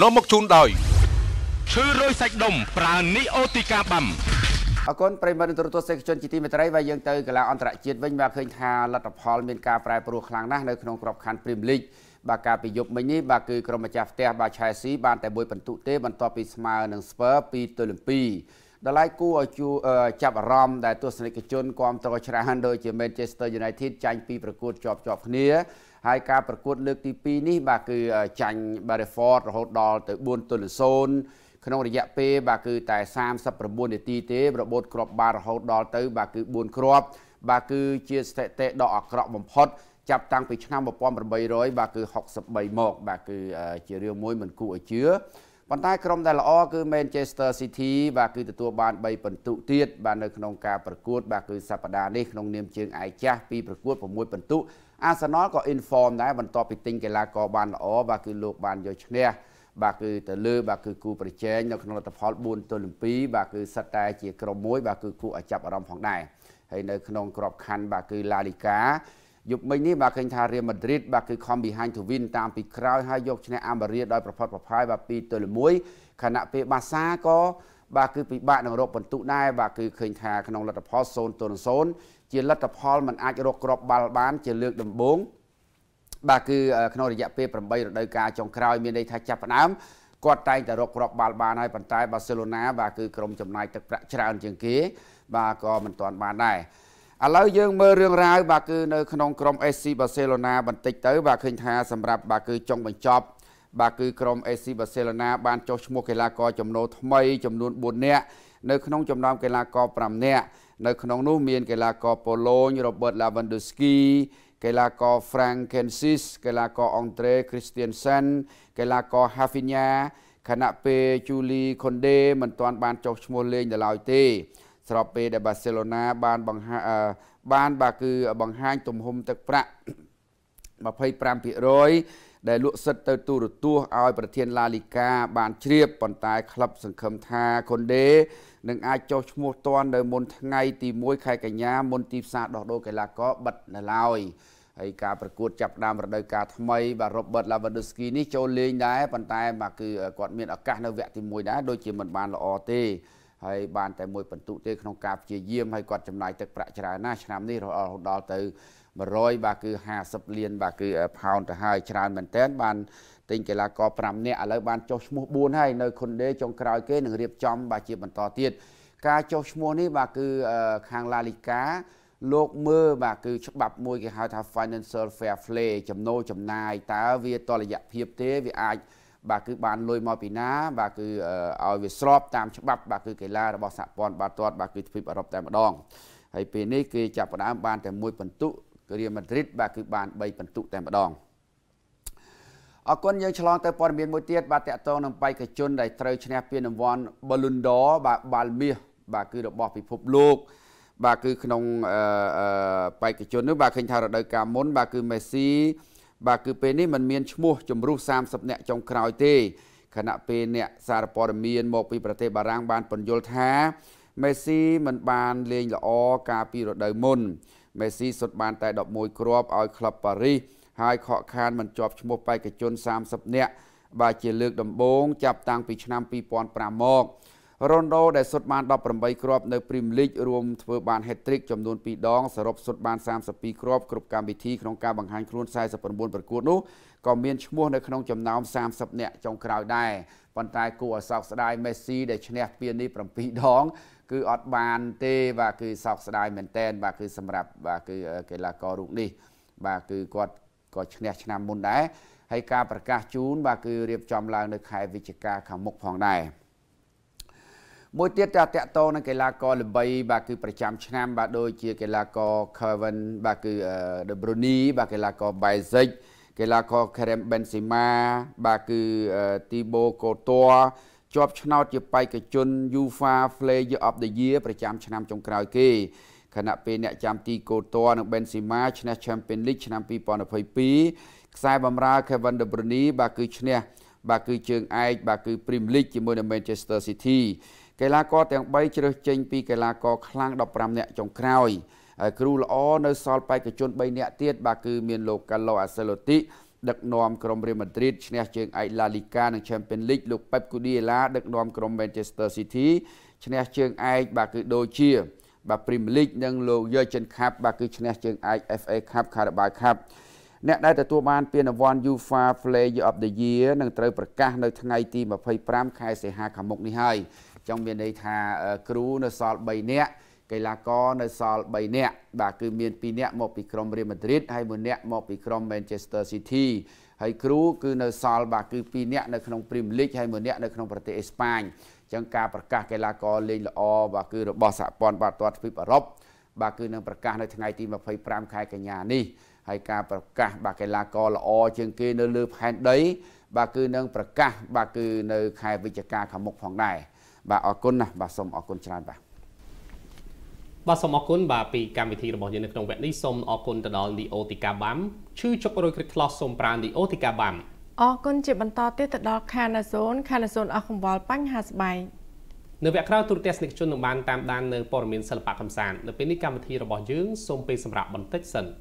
នាំមកជូនដោយឈឺរយសាច់ដុំ ប្រើនីអូទីកាបាំអគុណប្រិមត្តទូរទស្សន៍សេកជនជាទីមេត្រីហើយយើងទៅកីឡាអន្តរជាតិវិញបាទឃើញថាលទ្ធផលមានការប្រែប្រួលខ្លាំងណាស់នៅក្នុងក្របខ័ណ្ឌព្រីមលីកបាទការពីយប់មិញនេះបាទគឺក្រុមម្ចាស់ផ្ទះបាទឆែស៊ីបានតែមួយពិន្ទុទេបន្ទាប់ពីស្មើនឹងស្ពឺពីទុយលំពី2ដល់ឡាយគួរឲ្យជួចាប់អារម្មណ៍ដែលទស្សនិកជនគាំទ្រច្រើនដូចជា Manchester United ចាញ់ពីប្រកួតជាប់ជាប់គ្នាហើយការប្រកួតលើកទី2នេះ បាទគឺចាញ់ Bareford រហូតដល់ទៅ4ទល់នឹង0ក្នុងរយៈពេលបាទគឺតែ39នាទីទេរបូតគ្រាប់បាល់រហូតដល់ទៅបាទគឺ4គ្រាប់ បាទគឺជាស្ថិតិដ៏អាក្រក់បំផុតចាប់តាំងពីឆ្នាំ1800បាទគឺ63មកបាទគឺជារឿងមួយមិនគួរឲ្យជឿប៉ុន្តែក្រុមដែលល្អគឺ Manchester City បាទគឺទទួលបាន3ពិន្ទុទៀតបាទនៅក្នុងការប្រកួតបាទគឺសប្តាហ៍នេះក្នុងនាមជើងឯកចាស់ពីប្រកួត6ពិន្ទុ Arsenal ក៏ inform ដែរបន្ទាប់ពីទិញកីឡាករបានល្អបាទគឺលោកបានយកឈ្នះបាទគឺទៅលើបាទគឺគូប្រជែងនៅក្នុងលទ្ធផល4ទល់នឹង2បាទគឺសិតតែជាក្រុមមួយបាទគឺគូឲ្យចាប់អារម្មណ៍ផងដែរហើយនៅក្នុងក្របខ័ណ្ឌបាទគឺ La Liga យប់មិញនេះបាទឃើញថារៀលម៉ាឌ្រីតបាទគឺខំ behind to win តាមពីក្រោយហើយយកឈ្នះអាមេរីដោយប្រផុតប្រផាយបាទ2ទៅ1ខណៈពេលបាសាក៏បាទគឺពិបាកនឹងរកពិន្ទុដែរបាទគឺឃើញថាក្នុងលទ្ធផល0ទៅ0ជាលទ្ធផលมันអាចរកក្របបាល់បានជាលើកដំបូងបាទគឺក្នុងរយៈពេល8រដូវកាលចុងក្រោយមានន័យថាចាប់ផ្ដើមគាត់តែងតែរកក្របបាល់បានហើយប៉ុន្តែបាសេឡូណាបាទគឺក្រុមចំណាយទឹកប្រាក់ច្រើន ជាងគេ បាទក៏មិនទាន់បានដែរឥឡូវយើងមើលរឿងរ៉ាវបាទគឺនៅក្នុងក្រុម SC Barcelona បន្តិចទៅបាទឃើញថាសម្រាប់បាទគឺចុងបញ្ចប់បាទគឺក្រុម SC Barcelona បានចុះឈ្មោះកីឡាករចំណូលថ្មីចំនួន4នាក់នៅក្នុងចំណោមកីឡាករ5នាក់នៅក្នុងនោះមានកីឡាករប៉ូឡូញ Robert Lewandowski កីឡាករ Frank Kensis កីឡាករ Andre Christiansen កីឡាករ Hafinha ខណៈពេល Julie Konde មិនទាន់បានចុះឈ្មោះលេងដល់ឡើយទេស្របពេលដែលបាសេឡូណាបានបង្ហាបានបាទគឺបង្ហាញទំហំទឹកប្រាក់25%ដែលលក់សិទ្ធទៅទូរទស្សន៍ឲ្យប្រធានឡាលីកាបានជ្រាបប៉ុន្តែក្លឹបសង្ឃឹមថាខុនដេនឹងអាចចុះឈ្មោះទាន់នៅមុនថ្ងៃទី1ខែកញ្ញាមុនទីផ្សារដោះដូរកីឡាករបិទនៅឡើយហើយការប្រកួតចាប់ដើមរដូវកាលថ្មីបាទ Robert Lewandowski នេះចូលលេងដែរប៉ុន្តែបាទគឺគាត់មានឱកាសនៅវគ្គទី1ដែរដូចជាមិនបានល្អទេហើយបានតែមួយពិន្ទុទេក្នុងការព្យាយាមហើយគាត់ចំណាយទឹកប្រាក់ច្រើនណាស់ឆ្នាំនេះរហូតដល់ទៅ100បាទគឺ50លានបាទគឺផោនទៅហើយច្រើនមែនតើបានទិញកីឡាករ5នាក់ឥឡូវបានចុះឈ្មោះ4ហើយនៅខុនដេចុងក្រោយគេនឹងរៀបចំបាទជាបន្តទៀតការចុះឈ្មោះនេះបាទគឺខាងឡាលីកាលោកមើលបាទគឺច្បាប់មួយគេហៅថា Financial Fair Play ចំណូលចំណាយតើវាតលយៈភាពទេវាអាចបាទគឺបានលុយមកពីណា បាទគឺឲ្យវាស្របតាមច្បាប់បាទគឺកីឡារបស់សហព័ន្ធបាល់ទាត់បាទគឺទ្វីបអឺរ៉ុបតែម្ដងហើយពេលនេះគេចាប់ផ្ដើមបានតែមួយពិន្ទុរៀលម៉ាឌ្រីតបាទគឺបាន3ពិន្ទុតែម្ដងអរគុណយើងឆ្លងទៅព័ត៌មានមួយទៀតបាទតកតងនឹងបេក្ខជនដែលត្រូវឈ្នះពានរង្វាន់ Ballon d'Or បាទបាល់មាសបាទគឺរបស់ពិភពលោក បាទគឺក្នុងបេក្ខជននោះបាទឃើញថារដូវកាលមុន បាទគឺ Messi បាទគឺពេលនេះมันមានឈ្មោះជំរុះ30អ្នកចុងក្រោយទេខណៈពេលអ្នកសារព័ត៌មាន មកពីប្រទេសបារាំងបានពន្យល់ថាមេស៊ីមិនបានលេងល្អកាលពីរដូវមុនមេស៊ីសុទ្ធបាន តែ11គ្រាប់ឲ្យក្លឹបប៉ារីសហើយខកខានមិនជាប់ឈ្មោះបេក្ខជន30នាក់បាទជាលើកដំបូងចាប់តាំងពីឆ្នាំ2005មករ៉ូណូដែលសុទ្ធបាន18គ្រាប់នៅព្រីមលីករួមធ្វើបាន hat-trick ចំនួន2ដងសរុបសុទ្ធបាន32គ្រាប់គ្រប់កម្មវិធីក្នុងការបង្ហាញខ្លួន49ប្រកួតនោះក៏មានឈ្មោះនៅក្នុងចំណោម30នាក់ចុងក្រោយដែរប៉ុន្តែគួរឲ្យសោកស្ដាយ Messi ដែលឈ្នះពាននេះ7ដង គឺអត់បានទេបាទគឺសោកស្ដាយមែនតែនបាទគឺសម្រាប់បាទគឺកីឡាកររូបនេះ បាទគឺគាត់ក៏ឈ្នះឆ្នាំមុនដែរហើយការប្រកាសជូន បាទគឺរៀបចំឡើងនៅខែវិច្ឆិកា ខាងមុខផងដែរ។មួយទៀតតាតកតនឹងកីឡាករល្បីបាទគឺប្រចាំឆ្នាំបាទដូចជាកីឡាករ Kevin បាទគឺ De Bruyne បាទកីឡាករ Basic កីឡាករ Karim Benzema បាទគឺ Thibaut Courtois ជាប់ឆ្នោតជាបេក្ខជន UEFA Player of the Year ប្រចាំឆ្នាំចុងក្រោយគេខណៈពេលអ្នកចាំទីកូត័រនិង Benzema ឈ្នះ Champions League ឆ្នាំ2022ខ្សែបម្រើ Kevin De Bruyne បាទគឺឈ្នះបាទគឺជើងឯកបាទគឺ Premier League ជាមួយនឹង Manchester City កីឡាករទាំង3ជ្រើសចេញពីកីឡាករខ្លាំង15នាក់ចុងក្រោយគ្រូល្អនៅសល់បេក្ខជន3នាក់ទៀតបាទគឺមានលោកកាឡូអាសេឡូទីដឹកនាំក្រុមរៀលម៉ាឌ្រីតឈ្នះជើងឯកឡាលីកានិង Champions League លោកប៉េបគូឌីឡាដឹកនាំក្រុម Manchester City ឈ្នះជើងឯកបាទគឺដូចជាបាទ Premier League និងលោក Jurgen Klopp បាទគឺឈ្នះជើងឯក FA Cup Carabao Cup អ្នកដែលទទួលបានពានរង្វាន់ UEFA Player of the Year នឹងត្រូវប្រកាសនៅថ្ងៃទី25ខែសីហាខាងមុខនេះហើយចង់មានន័យថាគ្រូនៅសល់3នាក់កីឡាករនៅសល់3នាក់បាទគឺមាន2នាក់មកពីក្រុមរៀលម៉ាឌ្រីតហើយ1នាក់មកពីក្រុម Manchester City ហើយគ្រូគឺនៅសល់បាទគឺ2នាក់នៅក្នុង Premier League ហើយ1នាក់នៅក្នុងប្រទេសអេស្ប៉ាញចឹងការប្រកាសកីឡាករលេងល្អបាទគឺរបស់សហព័ន្ធបាល់ទាត់ទ្វីបអឺរ៉ុបបាទគឺនឹងប្រកាសនៅថ្ងៃទី25ខែកញ្ញានេះហើយការប្រកាសបាទកីឡាករល្អជាងគេនៅលើផែនដីបាទគឺនឹងប្រកាសបាទគឺ នៅ ខែវិច្ឆិកាខាងមុខផងដែរបាទអរគុណណាស់បាទសូមអរគុណច្រើនបាទបាទសូមអរគុណបាទពីកម្មវិធីរបស់យើងនៅក្នុងវគ្គនេះសូមអរគុណទៅដល់លីអូទីកាបាំឈឺជុករយគ្រិតខ្លោសសូមប្រានលីអូទីកាបាំអរគុណជាបន្តទៀតទៅដល់ខានាសូន ខានាសូនអស់កង្វល់បញ្ហាស្បែកនៅវគ្គក្រោយទូរទស្សនិកជននឹងបានតាមដាននៅព័ត៌មានសិល្បៈកំសាន្តនៅពេលនេះកម្មវិធីរបស់យើងសូមពេលសម្រាប់បន្តិចសិន។